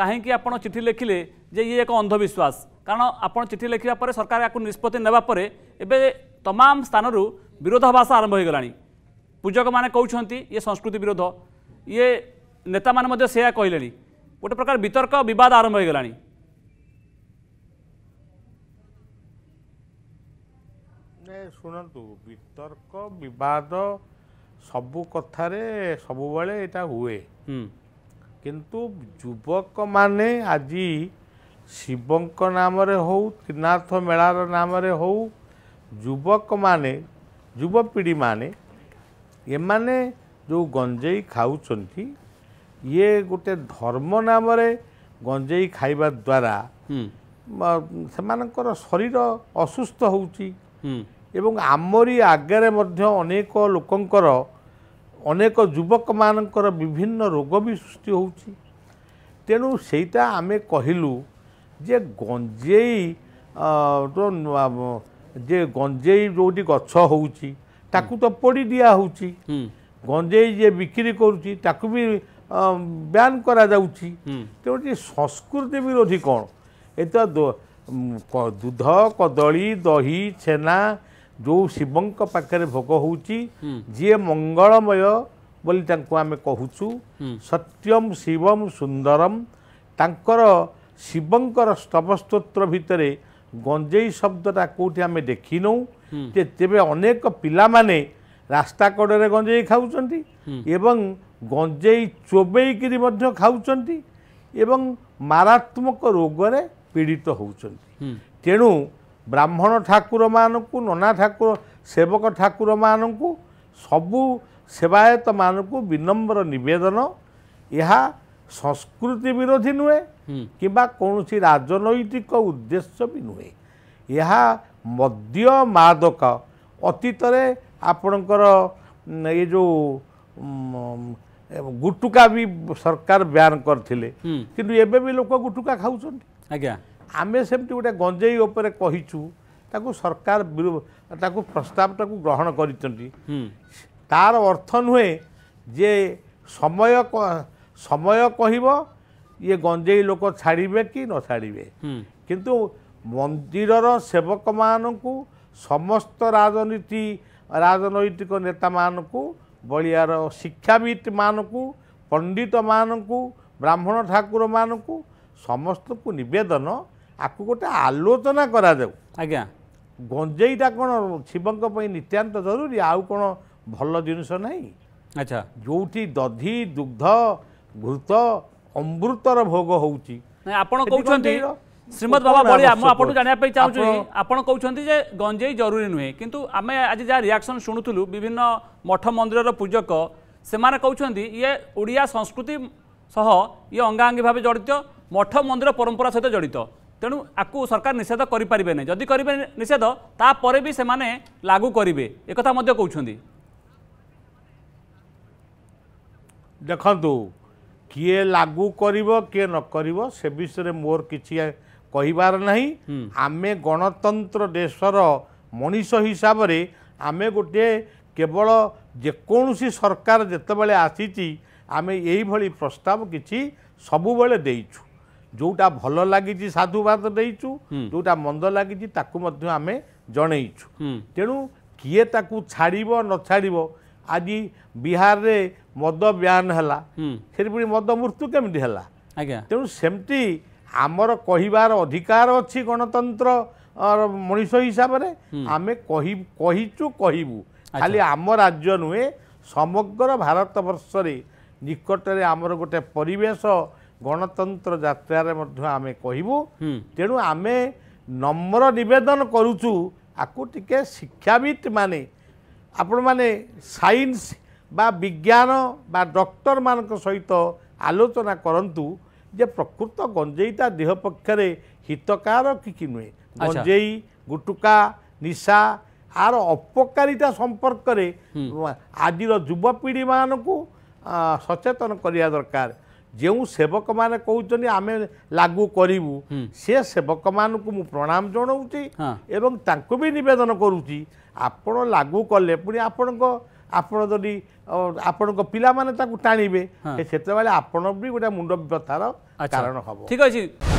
କାହିଁକି ଆପଣ ଚିଠି ଲେଖିଲେ ଯେ ଇଏ ଏକ ଅନ୍ଧବିଶ୍ୱାସ କାରଣ ଆପଣ ଚିଠି ଲେଖିବା ପରେ ସରକାର ଏହାକୁ ନିଷ୍ପତ୍ତି ନେବା ପରେ ଏବେ ତମାମ ସ୍ଥାନରୁ ବିରୋଧାଭାସ ଆରମ୍ଭ ହୋଇଗଲାଣି ପୂଜକମାନେ କହୁଛନ୍ତି ଇଏ ସଂସ୍କୃତି ବିରୋଧ ଇଏ ନେତାମାନେ ମଧ୍ୟ ସେୟା କହିଲେଣି ଗୋଟେ ପ୍ରକାର ବିତର୍କ ବିବାଦ ଆରମ୍ଭ ହୋଇଗଲାଣି ଶୁଣନ୍ତୁ ବିତର୍କ ବିବାଦ ସବୁ କଥାରେ ସବୁବେଳେ ଏଇଟା ହୁଏ କିନ୍ତୁ ଯୁବକମାନେ ଆଜି ଶିବଙ୍କ ନାମରେ ହେଉ ତ୍ରିନାଥ ମେଳାର ନାମରେ ହେଉ ଯୁବକମାନେ ଯୁବପିଢ଼ିମାନେ ଏମାନେ ଯେଉଁ ଗଞ୍ଜେଇ ଖାଉଛନ୍ତି ଇଏ ଗୋଟେ ଧର୍ମ ନାମରେ ଗଞ୍ଜେଇ ଖାଇବା ଦ୍ୱାରା ସେମାନଙ୍କର ଶରୀର ଅସୁସ୍ଥ ହେଉଛି ଏବଂ ଆମରି ଆଗରେ ମଧ୍ୟ ଅନେକ ଲୋକଙ୍କର ଅନେକ ଯୁବକମାନଙ୍କର ବିଭିନ୍ନ ରୋଗ ବି ସୃଷ୍ଟି ହେଉଛି ତେଣୁ ସେଇଟା ଆମେ କହିଲୁ ଯେ ଗଞ୍ଜେଇ ଯେ ଗଞ୍ଜେଇ ଯେଉଁଠି ଗଛ ହେଉଛି ତାକୁ ତ ପୋଡ଼ି ଦିଆହେଉଛି ଗଞ୍ଜେଇ ଯିଏ ବିକ୍ରି କରୁଛି ତାକୁ ବି ବ୍ୟାନ୍ କରାଯାଉଛି ତେଣୁ ଯେ ସଂସ୍କୃତି ବିରୋଧୀ କ'ଣ ଏ ତ ଦୁଧ କଦଳୀ ଦହି ଛେନା ଯେଉଁ ଶିବଙ୍କ ପାଖରେ ଭୋଗ ହେଉଛି ଯିଏ ମଙ୍ଗଳମୟ ବୋଲି ତାଙ୍କୁ ଆମେ କହୁଛୁ ସତ୍ୟମ ଶିବମ ସୁନ୍ଦରମ ତାଙ୍କର ଶିବଙ୍କର ସ୍ତବସ୍ତୋତ୍ର ଭିତରେ ଗଞ୍ଜେଇ ଶବ୍ଦଟା କେଉଁଠି ଆମେ ଦେଖିନୁ ଯେ ତେବେ ଅନେକ ପିଲାମାନେ ରାସ୍ତା କଡ଼ରେ ଗଞ୍ଜେଇ ଖାଉଛନ୍ତି ଏବଂ ଗଞ୍ଜେଇ ଚୋବେଇକିରି ମଧ୍ୟ ଖାଉଛନ୍ତି ଏବଂ ମାରାତ୍ମକ ରୋଗରେ ପୀଡ଼ିତ ହେଉଛନ୍ତି ତେଣୁ ବ୍ରାହ୍ମଣ ଠାକୁରମାନଙ୍କୁ ନନା ଠାକୁର ସେବକ ଠାକୁରମାନଙ୍କୁ ସବୁ ସେବାୟତମାନଙ୍କୁ ବିନମ୍ର ନିବେଦନ ଏହା ସଂସ୍କୃତି ବିରୋଧୀ ନୁହେଁ କିମ୍ବା କୌଣସି ରାଜନୈତିକ ଉଦ୍ଦେଶ୍ୟ ବି ନୁହେଁ ଏହା ମଦ୍ୟ ମାଦକ ଅତୀତରେ ଆପଣଙ୍କର ଏ ଯେଉଁ ଗୁଟୁକା ବି ସରକାର ବ୍ୟାନ୍ କରିଥିଲେ କିନ୍ତୁ ଏବେ ବି ଲୋକ ଗୁଟୁକା ଖାଉଛନ୍ତି ଆଜ୍ଞା ଆମେ ସେମିତି ଗୋଟେ ଗଞ୍ଜେଇ ଉପରେ କହିଛୁ ତାକୁ ସରକାର ତାକୁ ପ୍ରସ୍ତାବଟାକୁ ଗ୍ରହଣ କରିଛନ୍ତି ତାର ଅର୍ଥ ନୁହେଁ ଯେ ସମୟ ସମୟ କହିବ ଇଏ ଗଞ୍ଜେଇ ଲୋକ ଛାଡ଼ିବେ କି ନ ଛାଡ଼ିବେ କିନ୍ତୁ ମନ୍ଦିରର ସେବକମାନଙ୍କୁ ସମସ୍ତ ରାଜନୀତି ରାଜନୈତିକ ନେତାମାନଙ୍କୁ ବଳିଆର ଶିକ୍ଷାବିତ୍ମାନଙ୍କୁ ପଣ୍ଡିତମାନଙ୍କୁ ବ୍ରାହ୍ମଣ ଠାକୁରମାନଙ୍କୁ ସମସ୍ତଙ୍କୁ ନିବେଦନ ଆକୁ ଗୋଟେ ଆଲୋଚନା କରାଯାଉ ଆଜ୍ଞା ଗଞ୍ଜେଇଟା କ'ଣ ଶିବଙ୍କ ପାଇଁ ନିତ୍ୟାନ୍ତ ଜରୁରୀ ଆଉ କ'ଣ ଭଲ ଜିନିଷ ନାହିଁ ଆଚ୍ଛା ଯେଉଁଠି ଦଧି ଦୁଗ୍ଧ ଘୃତ ଅମୃତର ଭୋଗ ହେଉଛି ଆପଣ କହୁଛନ୍ତି ଶ୍ରୀମଦ ବାବା ଭଳିଆ ମୁଁ ଆପଣଙ୍କୁ ଜାଣିବା ପାଇଁ ଚାହୁଁଛି ଆପଣ କହୁଛନ୍ତି ଯେ ଗଞ୍ଜେଇ ଜରୁରୀ ନୁହେଁ କିନ୍ତୁ ଆମେ ଆଜି ଯାହା ରିଆକ୍ସନ୍ ଶୁଣୁଥିଲୁ ବିଭିନ୍ନ ମଠ ମନ୍ଦିରର ପୂଜକ ସେମାନେ କହୁଛନ୍ତି ଇଏ ଓଡ଼ିଆ ସଂସ୍କୃତି ସହ ଇଏ ଅଙ୍ଗାଙ୍ଗୀ ଭାବେ ଜଡ଼ିତ ମଠ ମନ୍ଦିର ପରମ୍ପରା ସହିତ ଜଡ଼ିତ তেমন আকু সরকার নিষেধ করে পারবে না যদি করবে নিষেধ তাপরে বি সে লাগু করবে একথা কৌন দেখু কি লাগু করব কি নকরব সে বিষয়ে মোর কিছু কহবার না আমি গণতন্ত্র দেশর মনিষ হিসাবে আমি গোটিয়ে কেবল যেকৌশি সরকার যেতবে আসিছি আমি এইভাবে প্রস্তাব কিছু সবুলে দিয়েছু ଯେଉଁଟା ଭଲ ଲାଗିଛି ସାଧୁବାଦ ଦେଇଛୁ ଯେଉଁଟା ମନ୍ଦ ଲାଗିଛି ତାକୁ ମଧ୍ୟ ଆମେ ଜଣେଇଛୁ ତେଣୁ କିଏ ତାକୁ ଛାଡ଼ିବ ନ ଛାଡ଼ିବ ଆଜି ବିହାରରେ ମଦ ବ୍ୟାନ୍ ହେଲା ସେଠି ପୁଣି ମଦ ମୃତ୍ୟୁ କେମିତି ହେଲା ଆଜ୍ଞା ତେଣୁ ସେମିତି ଆମର କହିବାର ଅଧିକାର ଅଛି ଗଣତନ୍ତ୍ର ମଣିଷ ହିସାବରେ ଆମେ କହି କହିଛୁ କହିବୁ ଖାଲି ଆମ ରାଜ୍ୟ ନୁହେଁ ସମଗ୍ର ଭାରତବର୍ଷରେ ନିକଟରେ ଆମର ଗୋଟେ ପରିବେଶ ଗଣତନ୍ତ୍ର ଯାତ୍ରାରେ ମଧ୍ୟ ଆମେ କହିବୁ ତେଣୁ ଆମେ ନମ୍ର ନିବେଦନ କରୁଛୁ ଆକୁ ଟିକେ ଶିକ୍ଷାବିତ ମାନେ ଆପଣମାନେ ସାଇନ୍ସ ବା ବିଜ୍ଞାନ ବା ଡକ୍ଟରମାନଙ୍କ ସହିତ ଆଲୋଚନା କରନ୍ତୁ ଯେ ପ୍ରକୃତ ଗଞ୍ଜେଇଟା ଦେହ ପକ୍ଷରେ ହିତକାର କି କି ନୁହେଁ ଗଞ୍ଜେଇ ଗୁଟୁକା ନିଶା ଆର ଅପକାରିତା ସମ୍ପର୍କରେ ଆଜିର ଯୁବପିଢ଼ିମାନଙ୍କୁ ସଚେତନ କରିବା ଦରକାର ଯେଉଁ ସେବକମାନେ କହୁଛନ୍ତି ଆମେ ଲାଗୁ କରିବୁ ସେ ସେବକମାନଙ୍କୁ ମୁଁ ପ୍ରଣାମ ଜଣାଉଛି ଏବଂ ତାଙ୍କୁ ବି ନିବେଦନ କରୁଛି ଆପଣ ଲାଗୁ କଲେ ପୁଣି ଆପଣଙ୍କ ଆପଣ ଯଦି ଆପଣଙ୍କ ପିଲାମାନେ ତାକୁ ଟାଣିବେ ସେତେବେଳେ ଆପଣ ବି ଗୋଟେ ମୁଣ୍ଡ ବ୍ୟଥାର କାରଣ ହେବ ଠିକ ଅଛି